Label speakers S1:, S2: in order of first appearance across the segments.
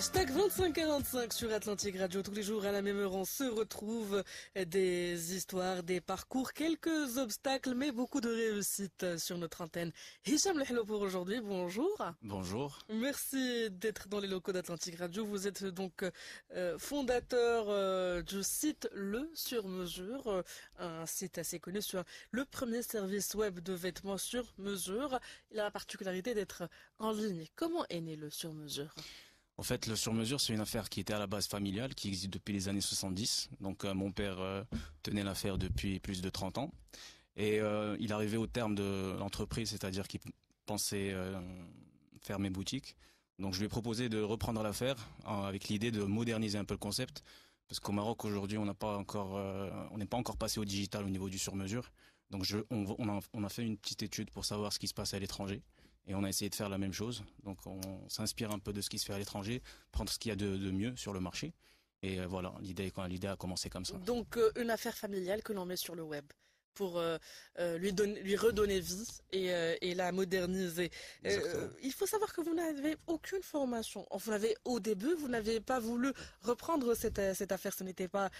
S1: Hashtag 2545 sur Atlantique Radio. Tous les jours, à la même heure, on se retrouve des histoires, des parcours, quelques obstacles, mais beaucoup de réussite sur notre antenne. Hicham Lehlo pour aujourd'hui. Bonjour. Bonjour. Merci d'être dans les locaux d'Atlantique Radio. Vous êtes donc euh, fondateur euh, du site Le Sur Mesure, euh, un site assez connu sur le premier service web de vêtements sur mesure. Il a la particularité d'être en ligne. Comment est né Le Sur Mesure?
S2: En fait, le sur-mesure, c'est une affaire qui était à la base familiale, qui existe depuis les années 70. Donc euh, mon père euh, tenait l'affaire depuis plus de 30 ans. Et euh, il arrivait au terme de l'entreprise, c'est-à-dire qu'il pensait fermer boutique. Donc je lui ai proposé de reprendre l'affaire avec l'idée de moderniser un peu le concept. Parce qu'au Maroc aujourd'hui, on n'est pas encore passé au digital au niveau du sur-mesure. Donc on a fait une petite étude pour savoir ce qui se passe à l'étranger et on a essayé de faire la même chose. Donc on s'inspire un peu de ce qui se fait à l'étranger, prendre ce qu'il y a de, mieux sur le marché. Et euh, voilà, l'idée l'idée a commencé comme ça.
S1: Donc euh, une affaire familiale que l'on met sur le web pour euh, lui, donner, lui redonner vie et, la moderniser. il faut savoir que vous n'avez aucune formation. Vous l'avez au début, vous n'avez pas voulu reprendre cette affaire. Ce n'était pas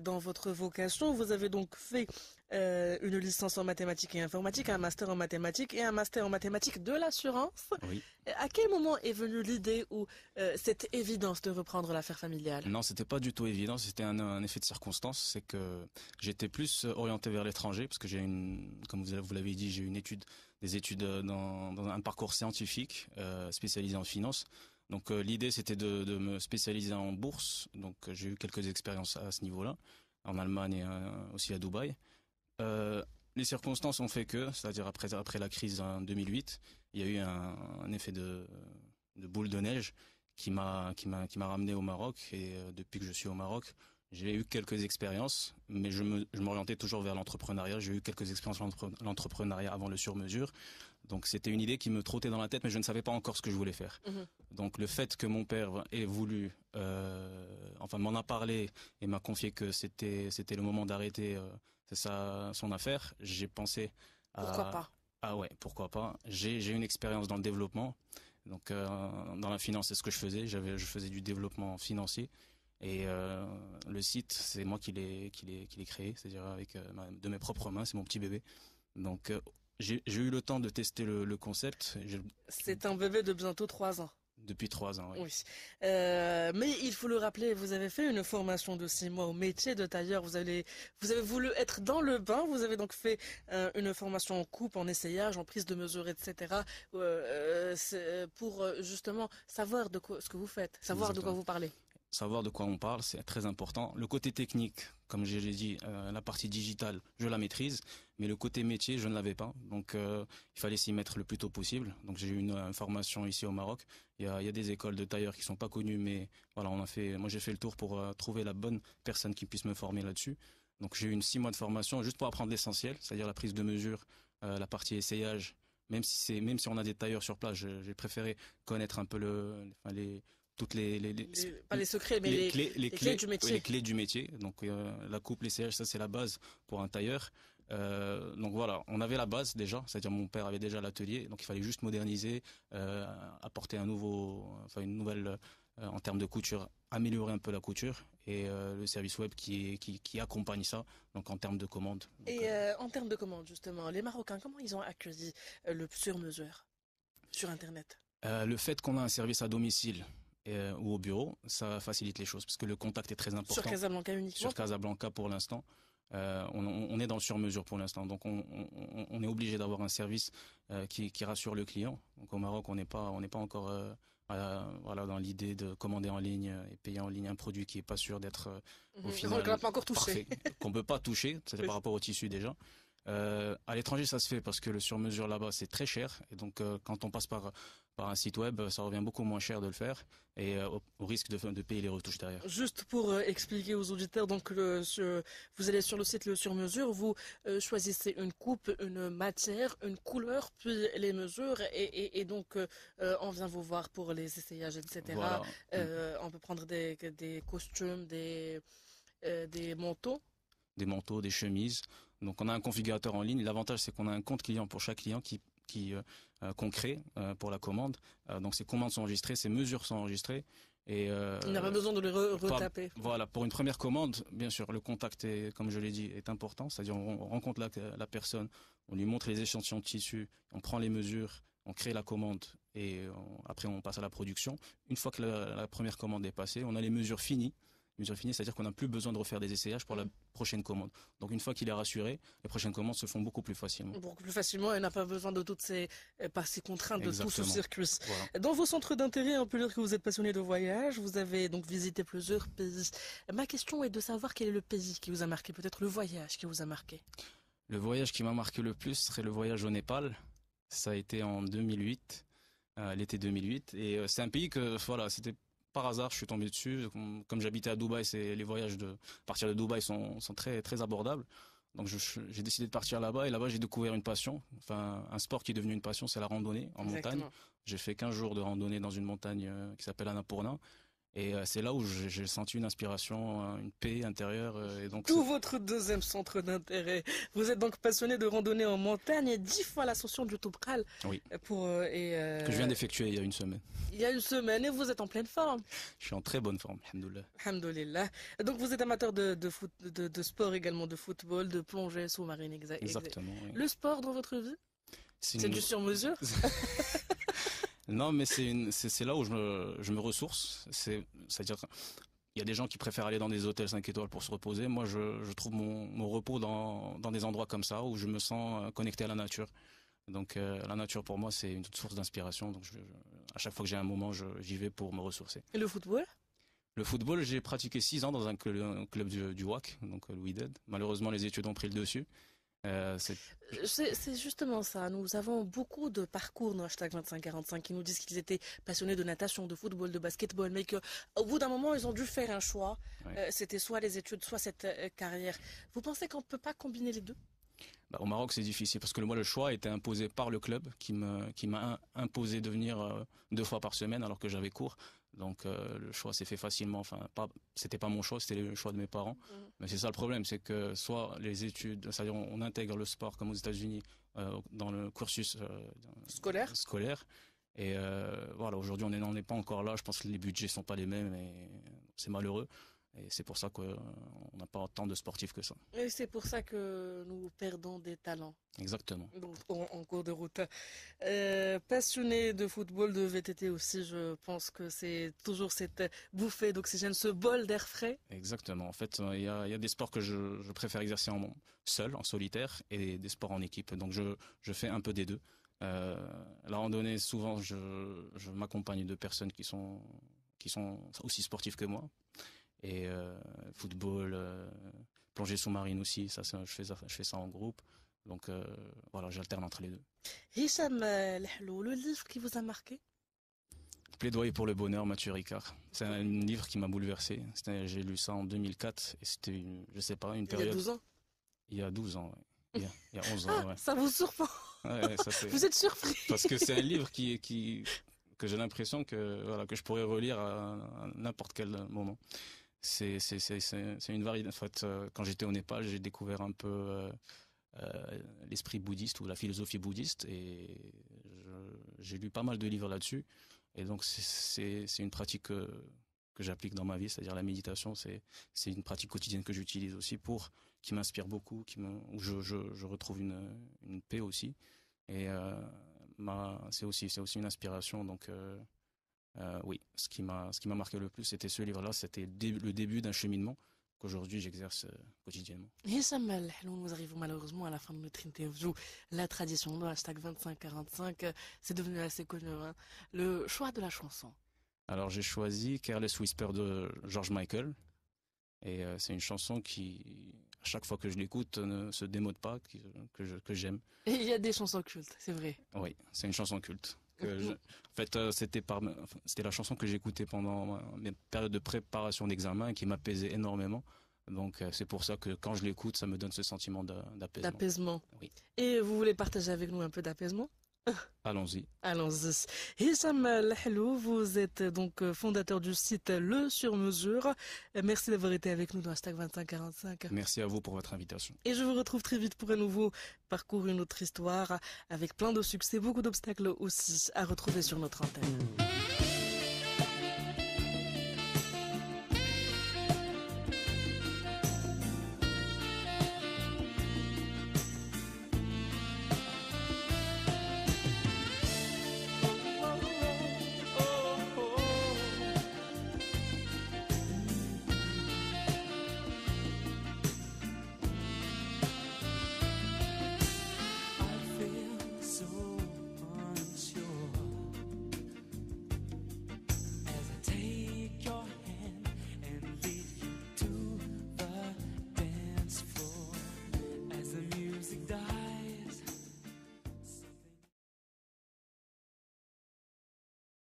S1: dans votre vocation. Vous avez donc fait euh, une licence en mathématiques et informatique, un master en mathématiques et un master en mathématiques de l'assurance. Euh, à quel moment est venue l'idée ou euh, cette évidence de reprendre l'affaire familiale
S2: Non, c'était pas du tout évident. C'était un, effet de circonstance. C'est que j'étais plus orienté vers l'étranger parce que j'ai une, comme vous l'avez dit, j'ai une étude, des études dans, un parcours scientifique spécialisé en finance. Donc l'idée c'était de, me spécialiser en bourse. Donc j'ai eu quelques expériences à, ce niveau-là en Allemagne et aussi à Dubaï. Euh, les circonstances ont fait que, c'est-à-dire après, après la crise en 2008, il y a eu un, effet de, boule de neige qui m'a qui qui m'a ramené au Maroc et euh, depuis que je suis au Maroc, j'ai eu quelques expériences, mais je m'orientais toujours vers l'entrepreneuriat. J'ai eu quelques expériences l'entrepreneuriat avant le sur-mesure, donc c'était une idée qui me trottait dans la tête, mais je ne savais pas encore ce que je voulais faire. Mmh. Donc le fait que mon père ait voulu, euh, enfin m'en a parlé et m'a confié que c'était c'était le moment d'arrêter c'est son affaire. J'ai pensé à... Pourquoi pas Ah ouais, pourquoi pas. J'ai une expérience dans le développement. Donc euh, dans la finance, c'est ce que je faisais. J'avais, je faisais du développement financier. Et euh, le site, c'est moi qui l'ai, créé, c'est-à-dire avec euh, de mes propres mains. C'est mon petit bébé. Donc j'ai eu le temps de tester le, le concept.
S1: C'est un bébé de bientôt 3 ans.
S2: Depuis trois ans,
S1: oui. Euh, mais il faut le rappeler, vous avez fait une formation de six mois au métier de tailleur. Vous avez, vous avez voulu être dans le bain. Vous avez donc fait euh, une formation en coupe, en essayage, en prise de mesure, etc. Euh, pour justement savoir de quoi ce que vous faites, savoir de quoi vous parlez
S2: savoir de quoi on parle, c'est très important. Le côté technique, comme je l'ai dit, euh, la partie digitale, je la maîtrise, mais le côté métier, je ne l'avais pas. Donc, euh, il fallait s'y mettre le plus tôt possible. Donc, j'ai eu une, formation ici au Maroc. Il y, a, des écoles de tailleurs qui sont pas connues, mais voilà, on a fait. Moi, j'ai fait le tour pour euh, trouver la bonne personne qui puisse me former là-dessus. Donc, j'ai eu une six mois de formation juste pour apprendre l'essentiel, c'est-à-dire la prise de mesure, la partie essayage, même si c'est même si on a des tailleurs sur place, j'ai préféré connaître un peu le, les, toutes les, les, les, les secrets les, clés, du métier les clés du métier donc euh, la coupe les sièges ça c'est la base pour un tailleur euh, donc voilà on avait la base déjà c'est-à-dire mon père avait déjà l'atelier donc il fallait juste moderniser euh, apporter un nouveau enfin une nouvelle en termes de couture améliorer un peu la couture et le service web qui, qui, qui accompagne ça donc en termes de commandes
S1: et en termes de commandes justement les Marocains comment ils ont accueilli le sur mesure sur internet
S2: le fait qu'on a un service à domicile euh, ou au bureau, ça facilite les choses parce que le contact est très important. Sur Casablanca uniquement. Sur Casablanca pour l'instant. Euh, on, est dans le sur-mesure pour l'instant, donc on, est obligé d'avoir un service euh, qui, qui, rassure le client. Donc au Maroc, on n'est pas, on n'est pas encore voilà dans l'idée de commander en ligne et payer en ligne un produit qui est pas sûr d'être au mhm. final on pas encore qu'on peut pas toucher. C'était par rapport au tissu déjà. Euh, à l'étranger, ça se fait parce que le sur-mesure là-bas, c'est très cher. Et donc, euh, quand on passe par par un site web, ça revient beaucoup moins cher de le faire et euh, au risque de, de, payer les retouches derrière.
S1: Juste pour expliquer aux auditeurs, donc vous allez sur le site le sur-mesure, vous choisissez une coupe, une matière, une couleur, puis les mesures et, donc on vient vous voir pour les essayages, etc. On peut prendre des, des costumes, des des manteaux.
S2: Des manteaux, des chemises. Donc on a un configurateur en ligne. L'avantage c'est qu'on a un compte client pour chaque client qui qui euh, euh, qu'on crée euh, pour la commande. donc ces commandes sont enregistrées, ces mesures sont enregistrées. Et on n'a pas besoin de les retaper. voilà, pour une première commande, bien sûr, le contact comme je l'ai dit, est important. C'est-à-dire on, rencontre la, personne, on lui montre les échantillons de tissu, on prend les mesures, on crée la commande et après on passe à la production. Une fois que la première commande est passée, on a les mesures finies mesure c'est-à-dire qu'on n'a plus besoin de refaire des essayages pour la prochaine commande. Donc une fois qu'il est rassuré, les prochaines commandes se font beaucoup plus facilement.
S1: Beaucoup plus facilement, elle n'a pas besoin de toutes ces, eh, pas contraintes, de tout ce cirque Dans vos centres d'intérêt, on peut dire que vous êtes passionné de voyage, vous avez donc visité plusieurs pays. Ma question est de savoir quel est le pays qui vous a marqué, peut-être le voyage qui vous a marqué.
S2: Le voyage qui m'a marqué le plus serait le voyage au Népal. Ça a été en 2008, euh, l'été 2008, et euh, c'est un pays que voilà, c'était par hasard, je suis tombé dessus. Comme, j'habitais à Dubaï, c'est les voyages de partir de Dubaï sont, très très abordables. Donc j'ai décidé de partir là-bas et là-bas j'ai découvert une passion, enfin un sport qui est devenu une passion, c'est la randonnée en montagne. J'ai fait 15 jours de randonnée dans une montagne euh, qui s'appelle Annapurna. Et euh, c'est là où j'ai senti une inspiration, hein, une paix intérieure. Euh, et donc Tout votre deuxième centre d'intérêt. Vous êtes donc passionné de randonnée en montagne et dix fois l'ascension du Toubkal. Oui.
S1: Pour, euh, et Que je viens
S2: d'effectuer il y a une semaine.
S1: Il y a une semaine et vous êtes en pleine forme.
S2: Je suis en très bonne forme, alhamdoulilah.
S1: Alhamdoulilah. Donc vous êtes amateur de, de, sport également, de football, de plongée sous-marine. Exactement. Le sport dans votre vie c'est du sur-mesure
S2: Non, mais c'est là où je me, ressource. C'est à dire il y a des gens qui préfèrent aller dans des hôtels 5 étoiles pour se reposer. Moi, je, trouve mon, repos dans, des endroits comme ça où je me sens euh, connecté à la nature. Donc euh, la nature pour moi c'est une source d'inspiration. Donc à chaque fois que j'ai un moment, j'y vais pour me ressourcer. Et le football le football, j'ai pratiqué 6 ans dans un, club du, WAC, donc euh, Louis Dead. Malheureusement, les études ont pris le dessus. Euh, euh,
S1: c'est justement ça. Nous avons beaucoup de parcours dans Hashtag 2545 qui nous disent qu'ils étaient passionnés de natation, de football, de basketball, mais qu'au bout d'un moment, ils ont dû faire un choix. Euh, c'était soit les études, soit cette carrière. Vous pensez qu'on ne peut pas combiner les deux
S2: bah, Au Maroc, c'est difficile parce que moi, le choix était imposé par le club qui m'a imposé de venir deux fois par semaine alors que j'avais cours. Donc euh, le choix s'est fait facilement. Enfin, c'était pas mon choix, c'était le choix de mes parents. Mhm. Mais c'est ça le problème, c'est que soit les études, c'est-à-dire on, intègre le sport comme aux États-Unis euh, dans le cursus euh, scolaire. Et voilà, aujourd'hui on n'en est pas encore là. Je pense que les budgets sont pas les mêmes et c'est malheureux. Et c'est pour ça qu'on euh, n'a pas tant de sportifs que ça.
S1: Et c'est pour ça que nous perdons des talents. Exactement. Donc, en, cours de route. Euh, passionné de football, de VTT aussi, je pense que c'est toujours cette bouffée d'oxygène, ce bol d'air frais.
S2: Exactement. En fait, euh, il y a, des sports que je, préfère exercer en seul, en solitaire, et des sports en équipe. Donc, je, fais un peu des deux. la randonnée, souvent, je, m'accompagne de personnes qui sont aussi sportives que moi et euh, football, euh, plongée sous-marine aussi. Ça, je fais ça, je fais ça en groupe. Donc euh, voilà, j'alterne entre les deux.
S1: Hicham le livre qui vous a marqué
S2: Plaidoyer pour le bonheur, Mathieu Ricard. C'est un livre qui m'a bouleversé. J'ai lu ça en 2004 et c'était, je sais pas, une période. Il y a 12 ans Il y a 12 ans, Il y, a, 11 ans, ah, Ça vous surprend Vous êtes
S1: surpris Parce que c'est un livre
S2: qui, qui que j'ai l'impression que, voilà, que je pourrais relire à n'importe quel moment c'est c'est c'est c'est une variété. En fait, euh, quand j'étais au Népal, j'ai découvert un peu euh, euh, l'esprit bouddhiste ou la philosophie bouddhiste et j'ai lu pas mal de livres là-dessus. Et donc c'est c'est une pratique que, j'applique dans ma vie, c'est-à-dire la méditation. C'est c'est une pratique quotidienne que j'utilise aussi pour qui m'inspire beaucoup, qui où je, je retrouve une une paix aussi. Et ma c'est aussi c'est aussi une inspiration. Donc euh, oui, ce qui m'a ce qui m'a marqué le plus, c'était ce livre-là. C'était le début d'un cheminement qu'aujourd'hui j'exerce euh, quotidiennement.
S1: nous arrivons malheureusement à la fin de notre interview. La tradition de hashtag 2545, euh, c'est devenu assez connu. Hein. Le choix de la chanson.
S2: Alors j'ai choisi Careless Whisper de George Michael. Et c'est une chanson qui, à chaque fois que je l'écoute, ne se démode pas, que j'aime.
S1: il y a des chansons cultes, c'est vrai.
S2: Oui, c'est une chanson culte. Que mm. En fait, euh, c'était la chanson que j'écoutais pendant mes périodes de préparation d'examen qui m'apaisait énormément. Donc euh, c'est pour ça que quand je l'écoute, ça me donne ce sentiment d'apaisement. D'apaisement.
S1: Oui. Et vous voulez partager avec nous un peu d'apaisement
S2: Allons-y.
S1: Allons-y. Hicham Lahlou, vous êtes donc euh, fondateur du site Le Sur Mesure. Merci d'avoir été avec nous dans Hashtag 2545.
S2: Merci à vous pour votre invitation.
S1: Et je vous retrouve très vite pour un nouveau parcours, une autre histoire, avec plein de succès, beaucoup d'obstacles aussi à retrouver sur notre antenne.